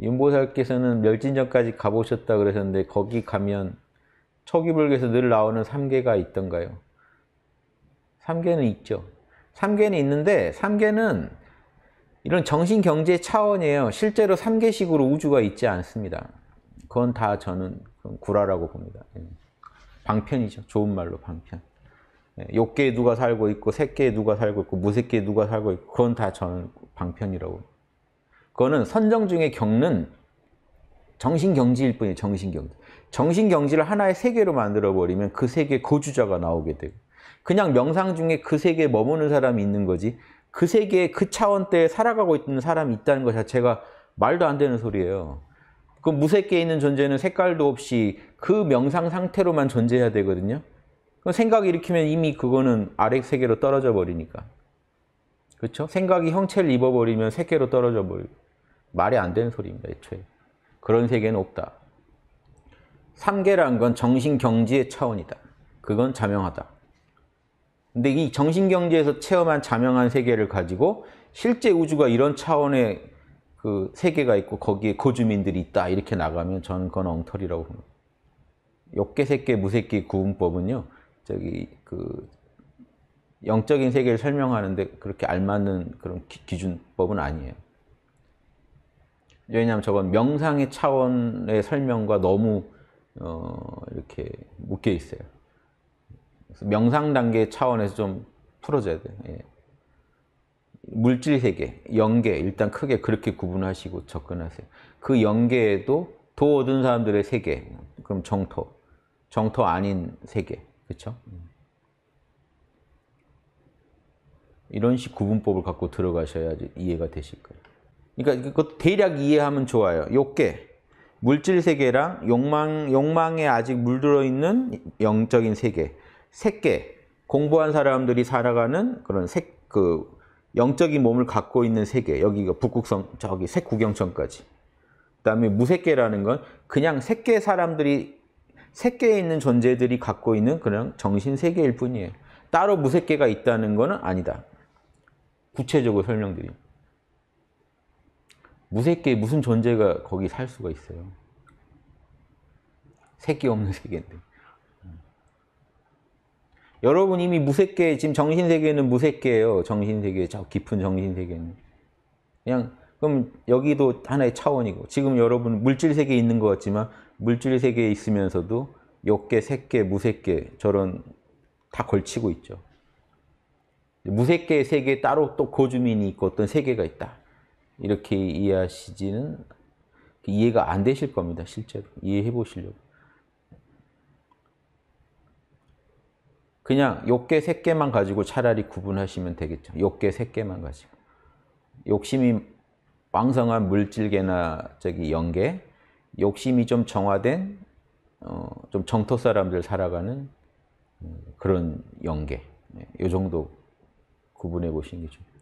윤보살께서는 멸진전까지 가보셨다 그러셨는데 거기 가면 초기불교에서 늘 나오는 삼계가 있던가요? 삼계는 있죠. 삼계는 있는데 삼계는 이런 정신경제 차원이에요. 실제로 삼계식으로 우주가 있지 않습니다. 그건 다 저는 구라라고 봅니다. 예. 방편이죠. 좋은 말로 방편. 예. 욕계에 누가 살고 있고 새계에 누가 살고 있고 무색계에 누가 살고 있고 그건 다 저는 방편이라고 그거는 선정 중에 겪는 정신경지일 뿐이에요. 정신경지. 정신경지를 하나의 세계로 만들어버리면 그 세계 의 거주자가 나오게 되고 그냥 명상 중에 그 세계에 머무는 사람이 있는 거지 그 세계에 그 차원대에 살아가고 있는 사람이 있다는 것 자체가 말도 안 되는 소리예요. 그 무색계에 있는 존재는 색깔도 없이 그 명상 상태로만 존재해야 되거든요. 그 생각 일으키면 이미 그거는 아래 세계로 떨어져 버리니까. 그렇죠? 생각이 형체를 입어버리면 세계로 떨어져 버리고 말이 안 되는 소리입니다. 애초에. 그런 세계는 없다. 삼계란 건 정신경지의 차원이다. 그건 자명하다. 근데 이 정신경지에서 체험한 자명한 세계를 가지고 실제 우주가 이런 차원의 그 세계가 있고 거기에 거주민들이 있다 이렇게 나가면 저는 그건 엉터리라고 봅니다. 욕개새끼 무새끼 구분법은요. 저기 그 영적인 세계를 설명하는데 그렇게 알맞는 그런 기, 기준법은 아니에요. 왜냐하면 저건 명상의 차원의 설명과 너무 어, 이렇게 묶여 있어요. 명상 단계 차원에서 좀 풀어줘야 돼요. 예. 물질 세계, 영계 일단 크게 그렇게 구분하시고 접근하세요. 그 영계에도 도 얻은 사람들의 세계, 그럼 정토, 정토 아닌 세계, 그렇죠? 이런 식 구분법을 갖고 들어가셔야지 이해가 되실 거예요. 그러니까 이 대략 이해하면 좋아요. 요게 물질 세계랑 욕망 욕망에 아직 물들어 있는 영적인 세계. 세계 공부한 사람들이 살아가는 그런 색그 영적인 몸을 갖고 있는 세계. 여기가 북극성 저기 색구경천까지. 그다음에 무색계라는 건 그냥 색계 사람들이 색계에 있는 존재들이 갖고 있는 그냥 정신 세계일 뿐이에요. 따로 무색계가 있다는 것은 아니다. 구체적으로 설명드립니다. 무색계 무슨 존재가 거기 살 수가 있어요. 새끼 없는 세계인데. 여러분 이미 무색계, 지금 정신세계는 무색계예요. 정신세계, 저 깊은 정신세계는. 그냥 그럼 여기도 하나의 차원이고 지금 여러분 물질세계에 있는 것 같지만 물질세계에 있으면서도 욕계, 색계, 무색계 저런 다 걸치고 있죠. 무색계의 세계 따로 또 고주민이 있고 어떤 세계가 있다. 이렇게 이해하시지는 이해가 안 되실 겁니다. 실제로 이해해 보시려고. 그냥 욕개세 개만 가지고 차라리 구분하시면 되겠죠. 욕개세 개만 가지고. 욕심이 왕성한 물질계나 저기 연계 욕심이 좀 정화된 어, 좀 정토 사람들 살아가는 음, 그런 연계이 네, 정도 구분해 보시는 게 좋아요.